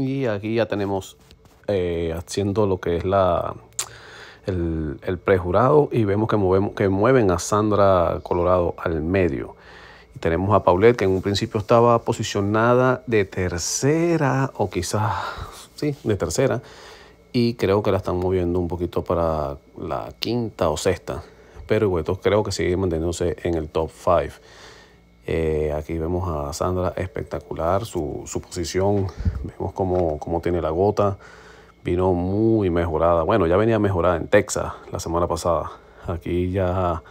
Y aquí ya tenemos eh, haciendo lo que es la, el, prejurado y vemos que, movemos, que mueven a Sandra Colorado al medio. Y tenemos a Paulette que en un principio estaba posicionada de tercera o quizás, sí, de tercera. Y creo que la están moviendo un poquito para la quinta o sexta. Pero creo que sigue manteniéndose en el top 5. Eh, aquí vemos a Sandra espectacular, su, su posición, vemos cómo, cómo, tiene la gota, vino muy mejorada. Bueno, ya venía mejorada en Texas la semana pasada. Aquí ya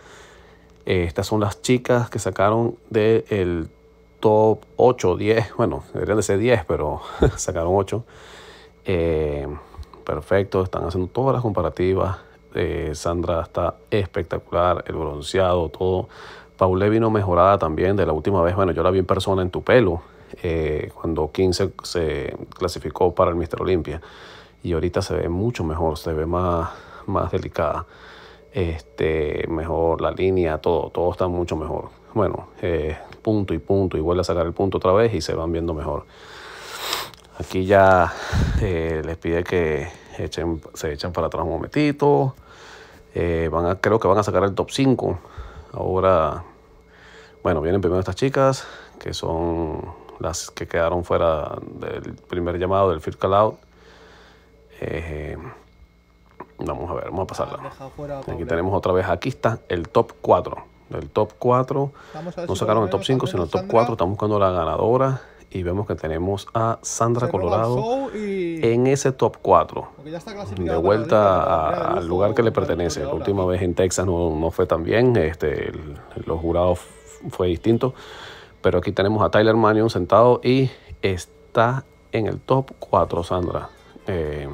eh, estas son las chicas que sacaron del top 8, 10, bueno, deberían de ser 10, pero sacaron 8. Eh, perfecto, están haciendo todas las comparativas. Eh, Sandra está espectacular, el bronceado, todo. Paulé vino mejorada también de la última vez. Bueno, yo la vi en persona en tu pelo eh, cuando 15 se clasificó para el Mister Olimpia. Y ahorita se ve mucho mejor, se ve más, más delicada. Este, mejor la línea, todo, todo está mucho mejor. Bueno, eh, punto y punto, y vuelve a sacar el punto otra vez y se van viendo mejor. Aquí ya eh, les pide que echen, se echen para atrás un momentito. Eh, creo que van a sacar el top 5. Ahora, bueno, vienen primero estas chicas, que son las que quedaron fuera del primer llamado del First Call Out. Eh, vamos a ver, vamos a pasarla. Aquí tenemos otra vez, aquí está el top 4. Del top 4, no sacaron el top 5, sino el top 4. Estamos buscando la ganadora y vemos que tenemos a Sandra Colorado en ese top 4. De vuelta al lugar que le pertenece. La última vez en Texas no, no fue tan bien, este, los jurados fue distinto. Pero aquí tenemos a Tyler Mannion sentado y está en el top 4, Sandra. Eh,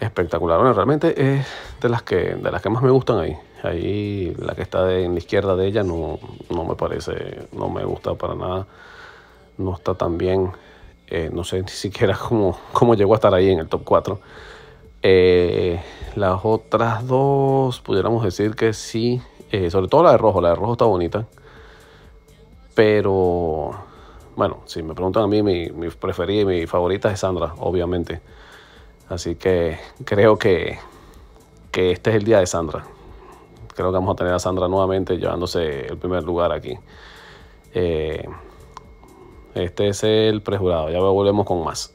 espectacular. realmente es de las que, de las que más me gustan ahí. Ahí la que está en la izquierda de ella no, no me parece, no me gusta para nada no está tan bien. Eh, no sé ni siquiera cómo, cómo llegó a estar ahí en el top 4. Eh, las otras dos, pudiéramos decir que sí. Eh, sobre todo la de rojo, la de rojo está bonita. Pero, bueno, si me preguntan a mí, mi, preferida y mi favorita es Sandra, obviamente. Así que creo que, que este es el día de Sandra. Creo que vamos a tener a Sandra nuevamente llevándose el primer lugar aquí. Eh, este es el prejurado. Ya volvemos con más.